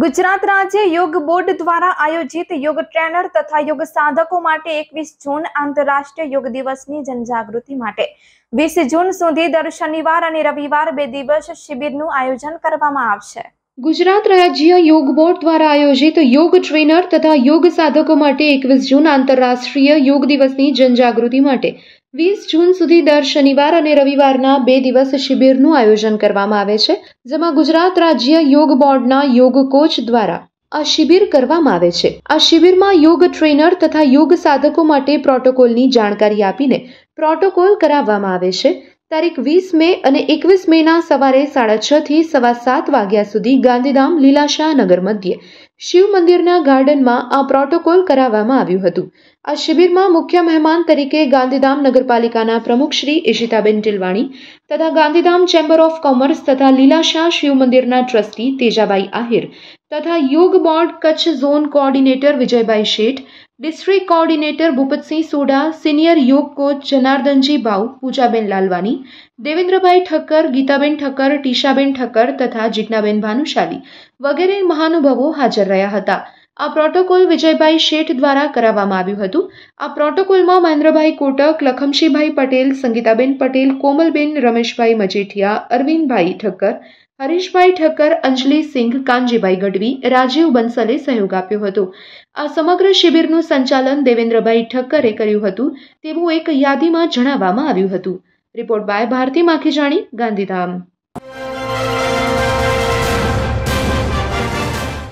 ગુજરાત રાજ્ય યોગ બોર્ડ દ્વારા આયોજિત યોગ ટ્રેનર તથા યોગ સાધકો માટે એકવીસ જૂન આંતરરાષ્ટ્રીય યોગ દિવસની જનજાગૃતિ માટે વીસ જૂન સુધી દર શનિવાર અને રવિવાર બે દિવસ શિબિરનું આયોજન કરવામાં આવશે ગુજરાત રાજ્ય યોગ બોર્ડ દ્વારા આયોજિત યોગ ટ્રેનર તથા યોગ સાધકો માટે એકવીસ જૂન આંતરરાષ્ટ્રીય યોગ દિવસની જનજાગૃતિ માટે વીસ જૂન સુધી દર શનિવાર અને રવિવારના બે દિવસ શિબિરનું આયોજન કરવામાં આવે છે જેમાં ગુજરાત રાજ્ય યોગ બોર્ડના યોગ કોચ દ્વારા આ શિબિર કરવામાં આવે છે આ શિબિરમાં યોગ ટ્રેનર તથા યોગ સાધકો માટે પ્રોટોકોલની જાણકારી આપીને પ્રોટોકોલ કરાવવામાં આવે છે તારીખ વીસ મે અને એકવીસ મેના સવારે સાડા છ થી સવા સાત વાગ્યા સુધી ગાંધીધામ લીલાશાહ નગર મધ્યે શિવ મંદિરના ગાર્ડનમાં આ પ્રોટોકોલ કરાવવામાં આવ્યું હતું આ શિબિરમાં મુખ્ય મહેમાન તરીકે ગાંધીધામ નગરપાલિકાના પ્રમુખ શ્રી ઈશિતાબેન ટિલવાણી તથા ગાંધીધામ ચેમ્બર ઓફ કોમર્સ તથા લીલાશાહ શિવ મંદિરના ટ્રસ્ટી તેજાબાઈ આહિર તથા Yog board Kutch zone coordinator Vijaybhai Sheth district coordinator Bhupatsinh Soda senior Yog coach Janardanji Bau Poojaben Lalwani Devendrabhai Thakkar Geetaben Thakkar Tishaben Thakkar તથા જિજ્ઞાબેન ભાનુશાલી વગેરે મહાનુભાવો હાજર રહ્યા હતા આ પ્રોટોકોલ વિજયભાઈ શેઠ દ્વારા કરાવવામાં આવ્યું હતું આ પ્રોટોકોલમાં મહેન્દ્રભાઈ કોટક લખમશીભાઈ પટેલ સંગીતાબેન પટેલ કોમલબેન રમેશભાઈ મજેઠિયા અરવિંદભાઈ ઠક્કર હરીશભાઈ ઠક્કર અંજલી સિંઘ કાનજીભાઈ ગઢવી રાજીવ બંસલે સહયોગ આપ્યો હતો આ સમગ્ર શિબિરનું સંચાલન દેવેન્દ્રભાઈ ઠક્કરે કર્યું હતું તેવું એક યાદીમાં જણાવવામાં આવ્યું હતું રિપોર્ટ બાય ભારતી માખીજાણી ગાંધીધામ